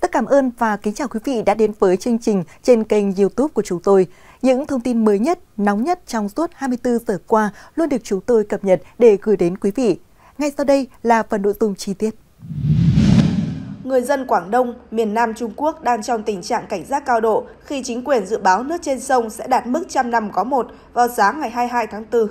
tất cảm ơn và kính chào quý vị đã đến với chương trình trên kênh YouTube của chúng tôi. Những thông tin mới nhất, nóng nhất trong suốt 24 giờ qua luôn được chúng tôi cập nhật để gửi đến quý vị. Ngay sau đây là phần nội dung chi tiết. Người dân Quảng Đông, miền Nam Trung Quốc đang trong tình trạng cảnh giác cao độ khi chính quyền dự báo nước trên sông sẽ đạt mức trăm năm có một vào sáng ngày 22 tháng 4.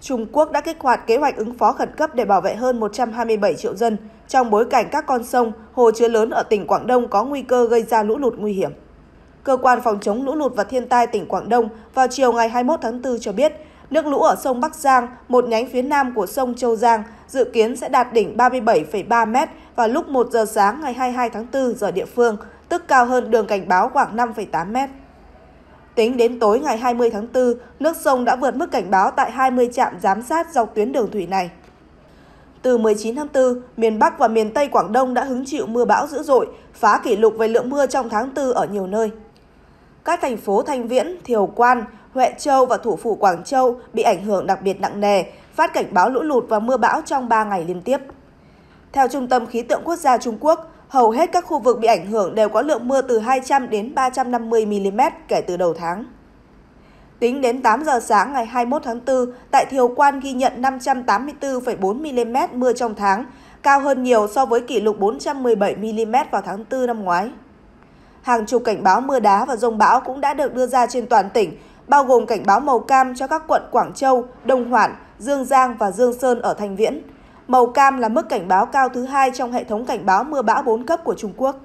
Trung Quốc đã kích hoạt kế hoạch ứng phó khẩn cấp để bảo vệ hơn 127 triệu dân trong bối cảnh các con sông, hồ chứa lớn ở tỉnh Quảng Đông có nguy cơ gây ra lũ lụt nguy hiểm. Cơ quan phòng chống lũ lụt và thiên tai tỉnh Quảng Đông vào chiều ngày 21 tháng 4 cho biết, nước lũ ở sông Bắc Giang, một nhánh phía nam của sông Châu Giang, dự kiến sẽ đạt đỉnh 37,3 m vào lúc 1 giờ sáng ngày 22 tháng 4 giờ địa phương, tức cao hơn đường cảnh báo khoảng 5,8 mét. Tính đến tối ngày 20 tháng 4, nước sông đã vượt mức cảnh báo tại 20 trạm giám sát dọc tuyến đường thủy này. Từ 19 tháng 4, miền Bắc và miền Tây Quảng Đông đã hứng chịu mưa bão dữ dội, phá kỷ lục về lượng mưa trong tháng 4 ở nhiều nơi. Các thành phố Thanh Viễn, Thiều Quan, Huệ Châu và thủ phủ Quảng Châu bị ảnh hưởng đặc biệt nặng nề, phát cảnh báo lũ lụt và mưa bão trong 3 ngày liên tiếp. Theo Trung tâm Khí tượng Quốc gia Trung Quốc, Hầu hết các khu vực bị ảnh hưởng đều có lượng mưa từ 200 đến 350 mm kể từ đầu tháng. Tính đến 8 giờ sáng ngày 21 tháng 4, tại Thiều Quan ghi nhận 584,4 mm mưa trong tháng, cao hơn nhiều so với kỷ lục 417 mm vào tháng 4 năm ngoái. Hàng chục cảnh báo mưa đá và rông bão cũng đã được đưa ra trên toàn tỉnh, bao gồm cảnh báo màu cam cho các quận Quảng Châu, Đông Hoản, Dương Giang và Dương Sơn ở Thanh Viễn. Màu cam là mức cảnh báo cao thứ hai trong hệ thống cảnh báo mưa bão 4 cấp của Trung Quốc.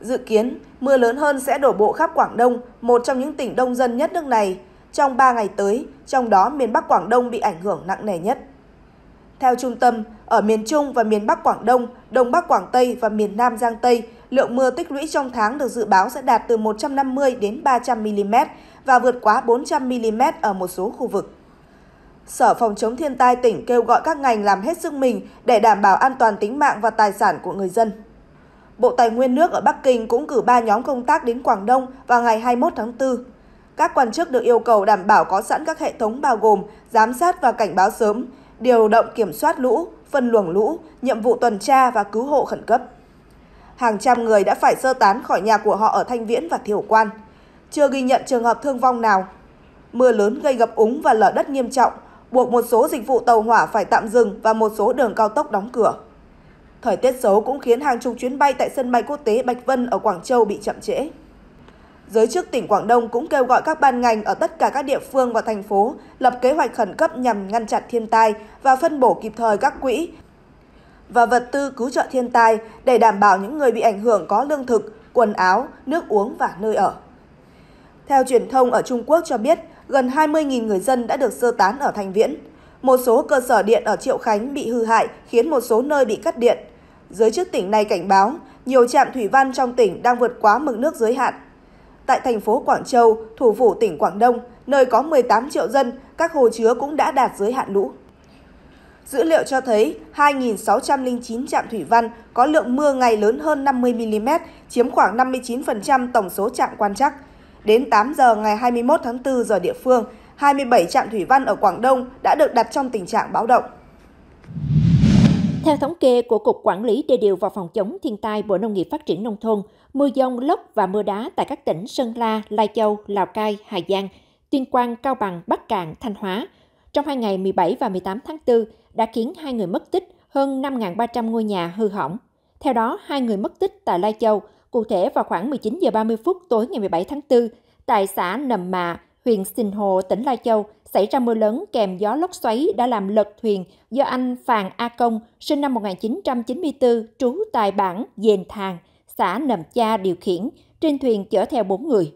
Dự kiến, mưa lớn hơn sẽ đổ bộ khắp Quảng Đông, một trong những tỉnh đông dân nhất nước này, trong 3 ngày tới, trong đó miền Bắc Quảng Đông bị ảnh hưởng nặng nề nhất. Theo trung tâm, ở miền Trung và miền Bắc Quảng Đông, Đông Bắc Quảng Tây và miền Nam Giang Tây, lượng mưa tích lũy trong tháng được dự báo sẽ đạt từ 150 đến 300 mm và vượt quá 400 mm ở một số khu vực. Sở Phòng chống thiên tai tỉnh kêu gọi các ngành làm hết sức mình để đảm bảo an toàn tính mạng và tài sản của người dân. Bộ Tài nguyên nước ở Bắc Kinh cũng cử 3 nhóm công tác đến Quảng Đông vào ngày 21 tháng 4. Các quan chức được yêu cầu đảm bảo có sẵn các hệ thống bao gồm giám sát và cảnh báo sớm, điều động kiểm soát lũ, phân luồng lũ, nhiệm vụ tuần tra và cứu hộ khẩn cấp. Hàng trăm người đã phải sơ tán khỏi nhà của họ ở Thanh Viễn và Thiểu Quan. Chưa ghi nhận trường hợp thương vong nào. Mưa lớn gây ngập úng và lở đất nghiêm trọng, buộc một số dịch vụ tàu hỏa phải tạm dừng và một số đường cao tốc đóng cửa. Thời tiết xấu cũng khiến hàng chục chuyến bay tại sân bay quốc tế Bạch Vân ở Quảng Châu bị chậm trễ. Giới chức tỉnh Quảng Đông cũng kêu gọi các ban ngành ở tất cả các địa phương và thành phố lập kế hoạch khẩn cấp nhằm ngăn chặn thiên tai và phân bổ kịp thời các quỹ và vật tư cứu trợ thiên tai để đảm bảo những người bị ảnh hưởng có lương thực, quần áo, nước uống và nơi ở. Theo truyền thông ở Trung Quốc cho biết, gần 20.000 người dân đã được sơ tán ở Thành Viễn. Một số cơ sở điện ở Triệu Khánh bị hư hại khiến một số nơi bị cắt điện. Giới chức tỉnh này cảnh báo nhiều trạm thủy văn trong tỉnh đang vượt quá mực nước giới hạn. Tại thành phố Quảng Châu, thủ phủ tỉnh Quảng Đông, nơi có 18 triệu dân, các hồ chứa cũng đã đạt giới hạn lũ. Dữ liệu cho thấy 2.609 trạm thủy văn có lượng mưa ngày lớn hơn 50mm, chiếm khoảng 59% tổng số trạm quan trắc. Đến 8 giờ ngày 21 tháng 4 giờ địa phương, 27 trạm thủy văn ở Quảng Đông đã được đặt trong tình trạng báo động. Theo thống kê của Cục Quản lý Đê điều và Phòng chống thiên tai Bộ Nông nghiệp Phát triển Nông thôn, mưa dông, lốc và mưa đá tại các tỉnh Sơn La, Lai Châu, Lào Cai, Hà Giang, Tuyên Quang, Cao Bằng, Bắc Cạn, Thanh Hóa. Trong hai ngày 17 và 18 tháng 4 đã khiến hai người mất tích, hơn 5.300 ngôi nhà hư hỏng. Theo đó, hai người mất tích tại Lai Châu, Cụ thể vào khoảng 19 giờ 30 phút tối ngày 17 tháng 4, tại xã Nầm Mạ, huyện Sinh Hồ, tỉnh Lai Châu, xảy ra mưa lớn kèm gió lốc xoáy đã làm lật thuyền do anh Phàng A Công, sinh năm 1994, trú tại bản Dền Thàng, xã Nầm Cha điều khiển, trên thuyền chở theo 4 người.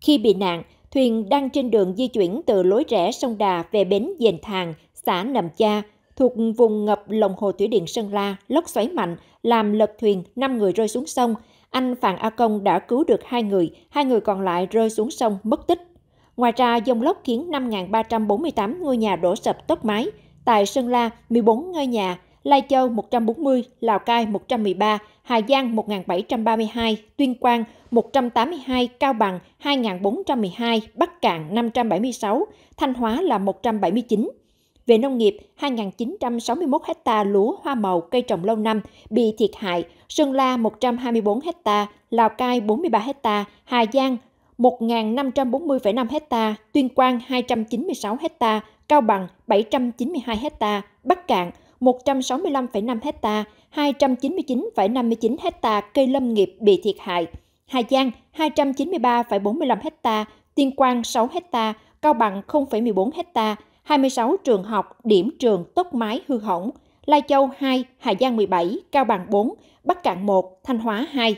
Khi bị nạn, thuyền đang trên đường di chuyển từ lối rẽ sông Đà về bến Dền Thàng, xã Nầm Cha, thuộc vùng ngập lồng hồ thủy điện Sơn La, lốc xoáy mạnh, làm lật thuyền 5 người rơi xuống sông, anh Phạm A Công đã cứu được hai người, hai người còn lại rơi xuống sông mất tích. Ngoài ra, dông lốc khiến 5.348 ngôi nhà đổ sập tốc mái. Tại Sơn La, 14 ngôi nhà, Lai Châu 140, Lào Cai 113, Hà Giang 1732, Tuyên Quang 182, Cao Bằng 2412, Bắc Cạn 576, Thanh Hóa là 179. Về nông nghiệp, 2.961 ha lúa hoa màu cây trồng lâu năm bị thiệt hại, Sơn La 124 ha, Lào Cai 43 ha, Hà Giang 1.540,5 ha, Tuyên Quang 296 ha, Cao Bằng 792 ha, Bắc Cạn 165,5 ha, 299,59 ha cây lâm nghiệp bị thiệt hại. Hà Giang 293,45 ha, Tiên Quang 6 ha, Cao Bằng 0,14 ha, 26 trường học, điểm trường tốc mái hư hỏng, Lai Châu 2, Hà Giang 17, Cao Bằng 4, Bắc Cạn 1, Thanh Hóa 2.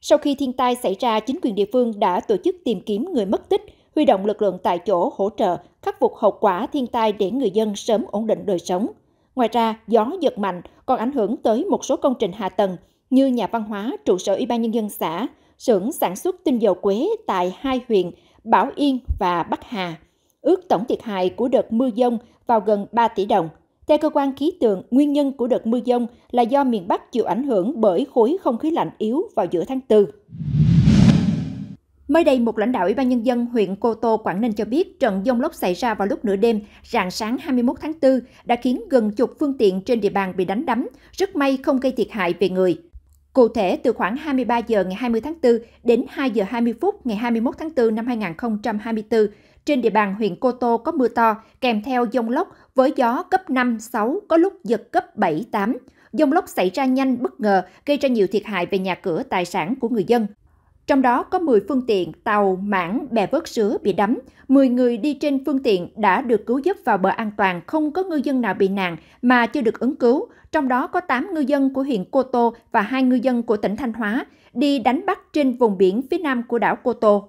Sau khi thiên tai xảy ra, chính quyền địa phương đã tổ chức tìm kiếm người mất tích, huy động lực lượng tại chỗ hỗ trợ khắc phục hậu quả thiên tai để người dân sớm ổn định đời sống. Ngoài ra, gió giật mạnh còn ảnh hưởng tới một số công trình hạ tầng như nhà văn hóa, trụ sở Ủy ban nhân dân xã, xưởng sản xuất tinh dầu quế tại hai huyện Bảo Yên và Bắc Hà ước tổng thiệt hại của đợt mưa dông vào gần 3 tỷ đồng. Theo cơ quan khí tượng, nguyên nhân của đợt mưa dông là do miền Bắc chịu ảnh hưởng bởi khối không khí lạnh yếu vào giữa tháng 4. Mới đây, một lãnh đạo Ủy ban Nhân dân huyện Cô Tô, Quảng Ninh cho biết trận dông lốc xảy ra vào lúc nửa đêm, rạng sáng 21 tháng 4 đã khiến gần chục phương tiện trên địa bàn bị đánh đắm, rất may không gây thiệt hại về người. Cụ thể, từ khoảng 23 giờ ngày 20 tháng 4 đến 2 giờ 20 phút ngày 21 tháng 4 năm 2024, trên địa bàn huyện Cô Tô có mưa to, kèm theo dông lốc với gió cấp 5, 6, có lúc giật cấp 7, 8. Dông lốc xảy ra nhanh, bất ngờ, gây ra nhiều thiệt hại về nhà cửa, tài sản của người dân. Trong đó có 10 phương tiện, tàu, mảng, bè vớt sứa bị đắm. 10 người đi trên phương tiện đã được cứu giúp vào bờ an toàn, không có ngư dân nào bị nạn mà chưa được ứng cứu. Trong đó có 8 ngư dân của huyện Cô Tô và 2 ngư dân của tỉnh Thanh Hóa đi đánh bắt trên vùng biển phía nam của đảo Cô Tô.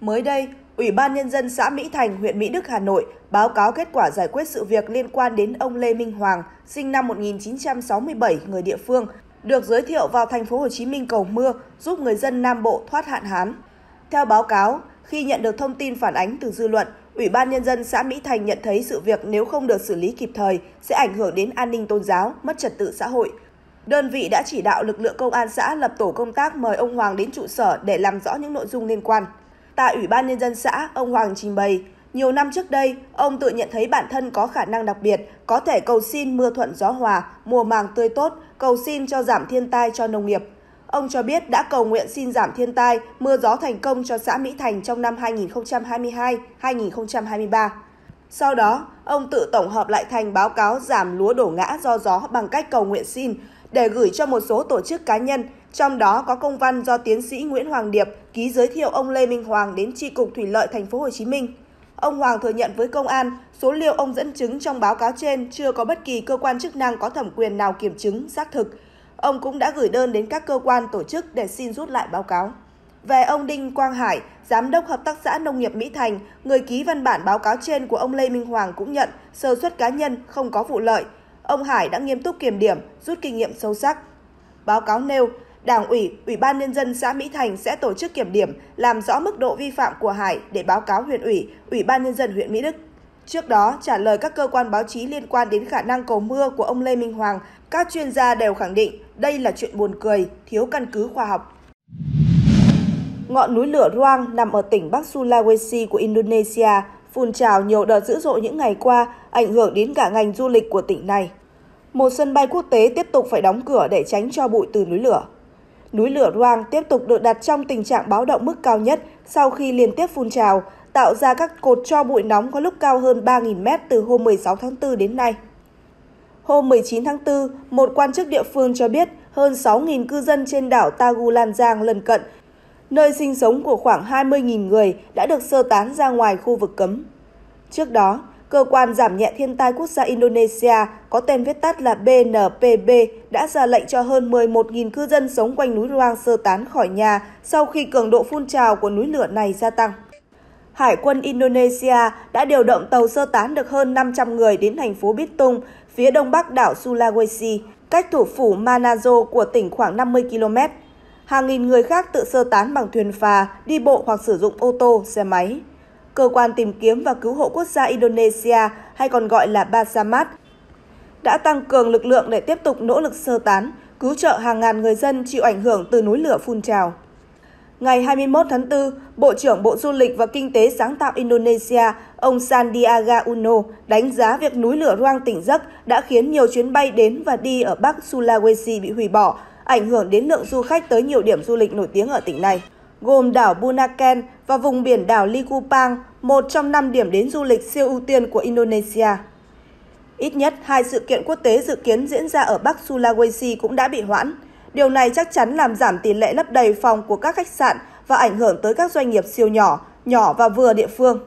Mới đây, Ủy ban Nhân dân xã Mỹ Thành, huyện Mỹ Đức, Hà Nội báo cáo kết quả giải quyết sự việc liên quan đến ông Lê Minh Hoàng, sinh năm 1967, người địa phương, được giới thiệu vào thành phố Hồ Chí Minh cầu mưa giúp người dân Nam Bộ thoát hạn hán. Theo báo cáo, khi nhận được thông tin phản ánh từ dư luận, Ủy ban Nhân dân xã Mỹ Thành nhận thấy sự việc nếu không được xử lý kịp thời sẽ ảnh hưởng đến an ninh tôn giáo, mất trật tự xã hội. Đơn vị đã chỉ đạo lực lượng công an xã lập tổ công tác mời ông Hoàng đến trụ sở để làm rõ những nội dung liên quan. Tại Ủy ban Nhân dân xã, ông Hoàng trình bày, nhiều năm trước đây, ông tự nhận thấy bản thân có khả năng đặc biệt, có thể cầu xin mưa thuận gió hòa, mùa màng tươi tốt, cầu xin cho giảm thiên tai cho nông nghiệp. Ông cho biết đã cầu nguyện xin giảm thiên tai, mưa gió thành công cho xã Mỹ Thành trong năm 2022-2023. Sau đó, ông tự tổng hợp lại thành báo cáo giảm lúa đổ ngã do gió bằng cách cầu nguyện xin để gửi cho một số tổ chức cá nhân trong đó có công văn do tiến sĩ Nguyễn Hoàng Điệp ký giới thiệu ông Lê Minh Hoàng đến Tri Cục Thủy lợi Thành phố Hồ Chí Minh. Ông Hoàng thừa nhận với công an, số liệu ông dẫn chứng trong báo cáo trên chưa có bất kỳ cơ quan chức năng có thẩm quyền nào kiểm chứng, xác thực. Ông cũng đã gửi đơn đến các cơ quan tổ chức để xin rút lại báo cáo. Về ông Đinh Quang Hải, Giám đốc Hợp tác xã Nông nghiệp Mỹ Thành, người ký văn bản báo cáo trên của ông Lê Minh Hoàng cũng nhận sơ suất cá nhân không có vụ lợi. Ông Hải đã nghiêm túc kiểm điểm, rút kinh nghiệm sâu sắc. Báo cáo nêu, Đảng ủy, Ủy ban Nhân dân xã Mỹ Thành sẽ tổ chức kiểm điểm, làm rõ mức độ vi phạm của Hải để báo cáo huyện ủy, Ủy ban Nhân dân huyện Mỹ Đức. Trước đó, trả lời các cơ quan báo chí liên quan đến khả năng cầu mưa của ông Lê Minh Hoàng, các chuyên gia đều khẳng định đây là chuyện buồn cười, thiếu căn cứ khoa học. Ngọn núi lửa Ruang nằm ở tỉnh Bắc Sulawesi của Indonesia phun trào nhiều đợt dữ dội những ngày qua, ảnh hưởng đến cả ngành du lịch của tỉnh này. Một sân bay quốc tế tiếp tục phải đóng cửa để tránh cho bụi từ núi lửa núi lửa Ruang tiếp tục được đặt trong tình trạng báo động mức cao nhất sau khi liên tiếp phun trào, tạo ra các cột cho bụi nóng có lúc cao hơn 3.000 mét từ hôm 16 tháng 4 đến nay. Hôm 19 tháng 4, một quan chức địa phương cho biết hơn 6.000 cư dân trên đảo Giang lân cận, nơi sinh sống của khoảng 20.000 người đã được sơ tán ra ngoài khu vực cấm. Trước đó, Cơ quan giảm nhẹ thiên tai quốc gia Indonesia có tên viết tắt là BNPB đã ra lệnh cho hơn 11.000 cư dân sống quanh núi Ruang sơ tán khỏi nhà sau khi cường độ phun trào của núi lửa này gia tăng. Hải quân Indonesia đã điều động tàu sơ tán được hơn 500 người đến thành phố Bitung, phía đông bắc đảo Sulawesi, cách thủ phủ Manado của tỉnh khoảng 50 km. Hàng nghìn người khác tự sơ tán bằng thuyền phà, đi bộ hoặc sử dụng ô tô, xe máy. Cơ quan tìm kiếm và cứu hộ quốc gia Indonesia hay còn gọi là Basamat đã tăng cường lực lượng để tiếp tục nỗ lực sơ tán, cứu trợ hàng ngàn người dân chịu ảnh hưởng từ núi lửa phun trào. Ngày 21 tháng 4, Bộ trưởng Bộ Du lịch và Kinh tế Sáng tạo Indonesia, ông Sandiaga Uno đánh giá việc núi lửa Ruang tỉnh giấc đã khiến nhiều chuyến bay đến và đi ở Bắc Sulawesi bị hủy bỏ, ảnh hưởng đến lượng du khách tới nhiều điểm du lịch nổi tiếng ở tỉnh này, gồm đảo Bunaken, và vùng biển đảo Likupang, một trong năm điểm đến du lịch siêu ưu tiên của Indonesia. Ít nhất hai sự kiện quốc tế dự kiến diễn ra ở Bắc Sulawesi cũng đã bị hoãn. Điều này chắc chắn làm giảm tỷ lệ lấp đầy phòng của các khách sạn và ảnh hưởng tới các doanh nghiệp siêu nhỏ, nhỏ và vừa địa phương.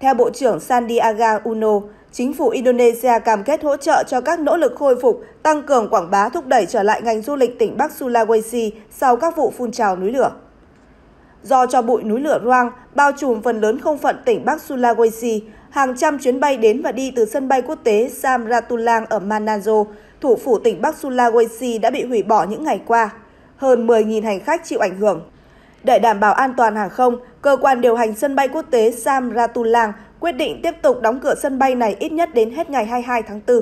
Theo Bộ trưởng Sandiaga Uno, chính phủ Indonesia cam kết hỗ trợ cho các nỗ lực khôi phục, tăng cường quảng bá thúc đẩy trở lại ngành du lịch tỉnh Bắc Sulawesi sau các vụ phun trào núi lửa. Do cho bụi núi lửa Roang bao trùm phần lớn không phận tỉnh Bắc Sulawesi, hàng trăm chuyến bay đến và đi từ sân bay quốc tế Sam Ratulang ở Mananzo, thủ phủ tỉnh Bắc Sulawesi đã bị hủy bỏ những ngày qua. Hơn 10.000 hành khách chịu ảnh hưởng. Để đảm bảo an toàn hàng không, cơ quan điều hành sân bay quốc tế Sam Ratulang quyết định tiếp tục đóng cửa sân bay này ít nhất đến hết ngày 22 tháng 4.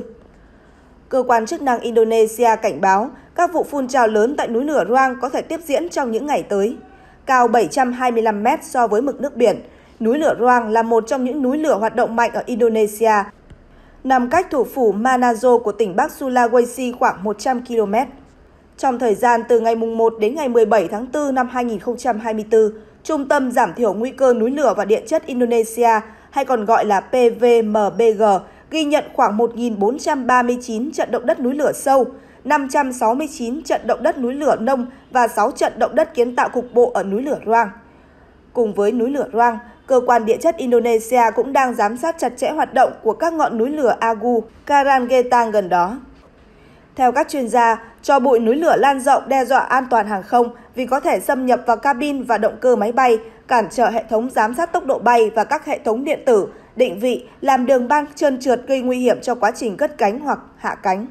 Cơ quan chức năng Indonesia cảnh báo các vụ phun trào lớn tại núi lửa Roang có thể tiếp diễn trong những ngày tới cao 725 mét so với mực nước biển. Núi lửa Roang là một trong những núi lửa hoạt động mạnh ở Indonesia, nằm cách thủ phủ Manado của tỉnh Bắc Sulawesi khoảng 100 km. Trong thời gian từ ngày 1 đến ngày 17 tháng 4 năm 2024, Trung tâm Giảm thiểu Nguy cơ Núi lửa và Địa chất Indonesia, hay còn gọi là PVMBG, ghi nhận khoảng 1.439 trận động đất núi lửa sâu, 569 trận động đất núi lửa nông và 6 trận động đất kiến tạo cục bộ ở núi lửa Roang. Cùng với núi lửa Roang, cơ quan địa chất Indonesia cũng đang giám sát chặt chẽ hoạt động của các ngọn núi lửa Agu, Karangetang gần đó. Theo các chuyên gia, cho bụi núi lửa lan rộng đe dọa an toàn hàng không vì có thể xâm nhập vào cabin và động cơ máy bay, cản trở hệ thống giám sát tốc độ bay và các hệ thống điện tử, định vị, làm đường băng trơn trượt gây nguy hiểm cho quá trình cất cánh hoặc hạ cánh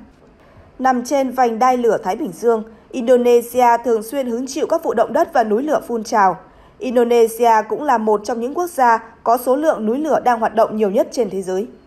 nằm trên vành đai lửa Thái Bình Dương, Indonesia thường xuyên hứng chịu các vụ động đất và núi lửa phun trào. Indonesia cũng là một trong những quốc gia có số lượng núi lửa đang hoạt động nhiều nhất trên thế giới.